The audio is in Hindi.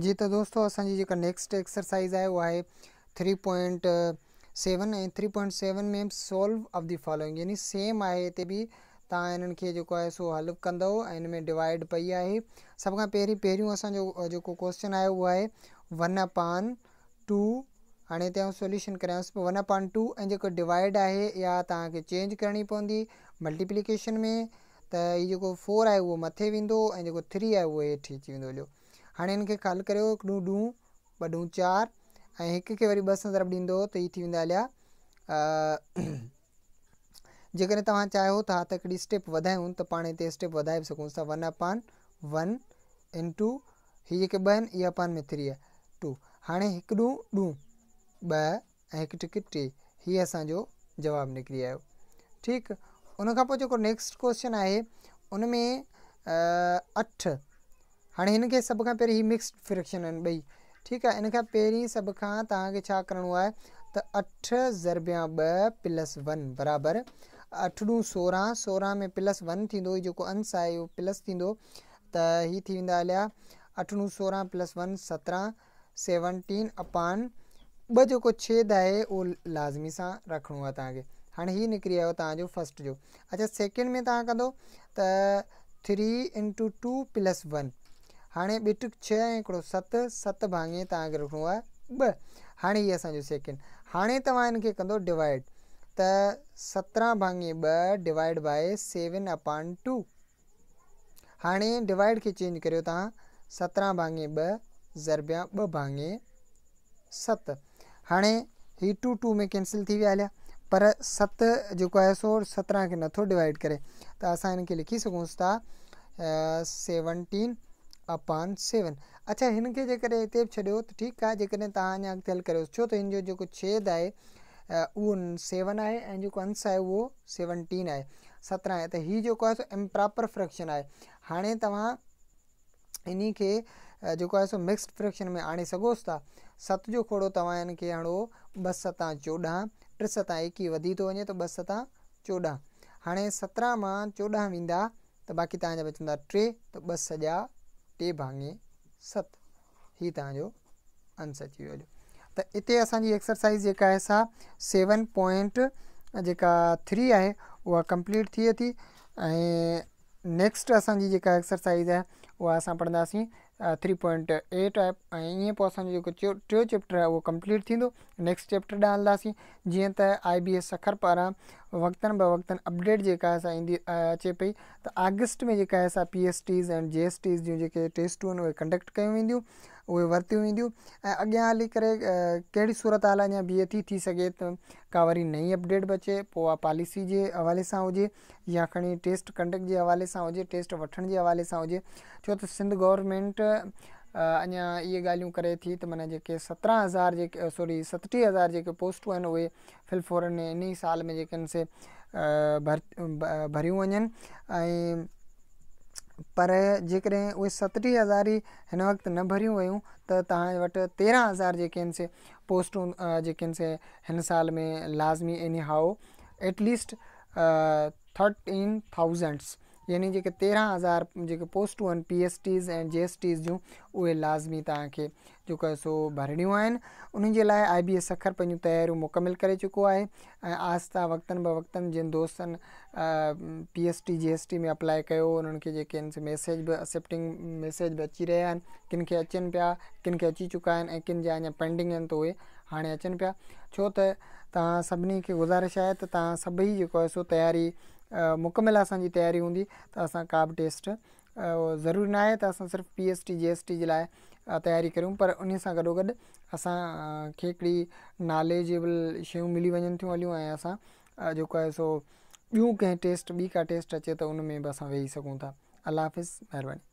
जी तो दोस्तों असांजी जेका नेक्स्ट एक्सरसाइज है उहा है थ्री पॉइंट सेवन ऐं थ्री पॉइंट सेवन में सॉल्व ऑफ दी फॉलोइंग यानी सेम आहे हिते भी तक हिननि खे जेको सो हल कंदव ऐं में डिवाइड पई है सब का पहिरीं पे असो क्वेश्चन आहे वो है वन अपान टू हाँ तो आउं सोल्यूशन करियांसि वन अपान टू ऐं डिवाइड है या तक चेंज करणी पवी मल्टीप्लीकेशन में त ये जेको फोर है वो मथे वो ऐं थ्री है वो हेठि अची वेंदो हलियो हाणे हिनखे कल कयो हिकु डूं डूं ॿ ॾूं चारि ऐं हिक खे वरी ॿ संदर ॾींदो त हीअ थी वेंदा हलिया जेकॾहिं तव्हां चाहियो था त हिकिड़ी स्टेप वधायूं त पाण हिते स्टेप वधाए सघूं था वन अपान वन इन टू हीअ जेके ॿ आहिनि इहे अपान में थ्री टू हाणे हिकु डूं डूं ॿ ऐं हिकु टिक टे हीअ असांजो जवाबु निकिरी आयो ठीकु उन पोइ नेक्स्ट क्वेश्चन आहे उनमें अठ हाणे हिनखे सभ खां पहिरीं हीउ मिक्स फ्रैक्शन आहिनि ॿई ठीकु आहे इन खां पहिरीं सभ खां तव्हांखे छा करिणो आहे त अठ ज़रबा ॿ प्लस वन बराबरि अठड़ूं सोरहं सोरहं में प्लस वन थींदो जेको अंश आहे उहो प्लस थींदो त हीअ थी वेंदा हलिया अठड़ूं सोरहं प्लस वन सत्रहं सेवनटीन अपान ॿ जेको छेदु आहे उहो लाज़मी सां रखिणो आहे तव्हांखे हाणे हीउ निकिरी आयो तव्हांजो फस्ट जो अच्छा सैकेंड में तव्हां कंदौ त three into two plus one हाँ बिट छो सत सत भांगे तक रखिणो आहे ॿ हाणे हीअ असांजो सेकेंड हाँ तव्हां हिन डिवाइड त सत्रह भांगे ब डिवाइड बाय सेवन अपान टू हाँ डिवाइड के चेंज कर सत्रह भांगे ब ज़रबिया ब भांगे सत हाँ हि टू टू में कैंसिल थी हलिया पर सत जो है सो सत्रह के नो डिवाइड करें तो असां इनके लिखी सघूं था सेवनटीन अपान सेवन अच्छा इनके जे करे हिते बि छॾियो त ठीकु आहे जेकॾहिं हल करियोसि छो त हिन जो छेद है वो सेवन है ऐं जेको अंश आहे उहो सेवनटीन आहे सत्रहं आहे त हीउ जेको आहे सो इम्प्रॉपर फ्रैक्शन है हाँ तव्हां इन खे जेको आहे सो मिक्स्ड फ्रैक्शन में आणे सघोसि था सत जो खोड़ो तव्हां हिन खे आणो ॿ सतां चोॾहं टे सतां एकवीह वधी थो वञे त ॿ सतां चोॾहं हाणे सत्रहं मां चोॾहं वेंदा त बाक़ी तव्हांजा टे तो ॿ सॼा टे भागे सत ही तुम आंसर थी वो तो इतने असांजी एक्सरसाइज़ जी सेवन पॉइंट जी है वह कंप्लीट थिए थी नेक्स्ट असांजी एक्सरसाइज़ है वह अस पढ़ासी थ्री पॉइंट एट है ऐं ईअं पोइ चैप्टर है वो कंप्लीट थी नेक्स्ट चैप्टर ॾांहुं जी जीअं आई बी एस सखर पारा वक़्तनि ब वक़्तनि अपडेट जेका असां ईंदी अचे पई त ऑगस्ट में जेका आहे असां P S Ts and G S Ts जूं जेके टेस्टूं आहिनि उहे कंडक्ट कयूं वेंदियूं उहे वरतियूं वेंदियूं ऐं अॻियां हली करे कहिड़ी सूरत हाल आहे अञा बिह थी थी सघे त का वरी नईं अपडेट बचे पोइ आहे पॉलिसी जे हवाले सां हुजे या खणी टेस्ट कंडक्ट जे हवाले सां हुजे टेस्ट वठण जे हवाले सां हुजे छो त सिंध गवर्मेंट अञा ये ॻाल्हियूं करे थी त माना जेके सत्रहं हज़ार जेके सॉरी सतटीह हज़ार जेके पोस्टूं आहिनि उहे फिलफोरन इन ई साल में जेके आहिनि से भर भरियूं वञनि ऐं पर जेकॾहिं उहे सतटीह हज़ार ई हिन वक़्तु न भरियूं वयूं त तव्हां वटि तेरहं हज़ार जेके आहिनि से पोस्टूं जेके आहिनि से हिन साल में लाज़मी anyhow at least thirteen thousands यानी जेके तेरहं हज़ार जेके पोस्टूं आहिनि पी एस टीज़ ऐं जी एस टीज़ जूं उहे लाज़मी तव्हांखे जेको आहे सो भरणियूं आहिनि उन्हनि जे लाइ आई बी एस अखर पंहिंजूं तयारियूं मुकमल करे चुको आहे ऐं आस्था वक़्तनि ब वक़्तनि जिन दोस्तनि P S T G S T में अप्लाई कयो उन्हनि खे जेके आहिनि मैसेज बि एक्सेप्टिंग मैसेज बि अची रहिया आहिनि किन खे अचनि पिया किन खे अची चुका आहिनि ऐं किन जा अञा पेंडिंग आहिनि त उहे हाणे अचनि पिया छो त तव्हां सभिनी खे गुज़ारिश आहे त तव्हां सभई जेको सो तयारी मुकमल असांजी तयारी हूंदी त असां का बि टेस्ट ज़रूरी न आहे त असां सिर्फ़ु P S T G S T जे लाइ तयारी कयूं पर उन सां गॾोगॾु असांखे हिकिड़ी नॉलेजेबल शयूं मिली वञनि थियूं हलूं ऐं असां जेको आहे सो ॿियूं कंहिं टेस्ट ॿी का टेस्ट अचे त उन में बि असां वेही सघूं था हाफ़िज़ महिरबानी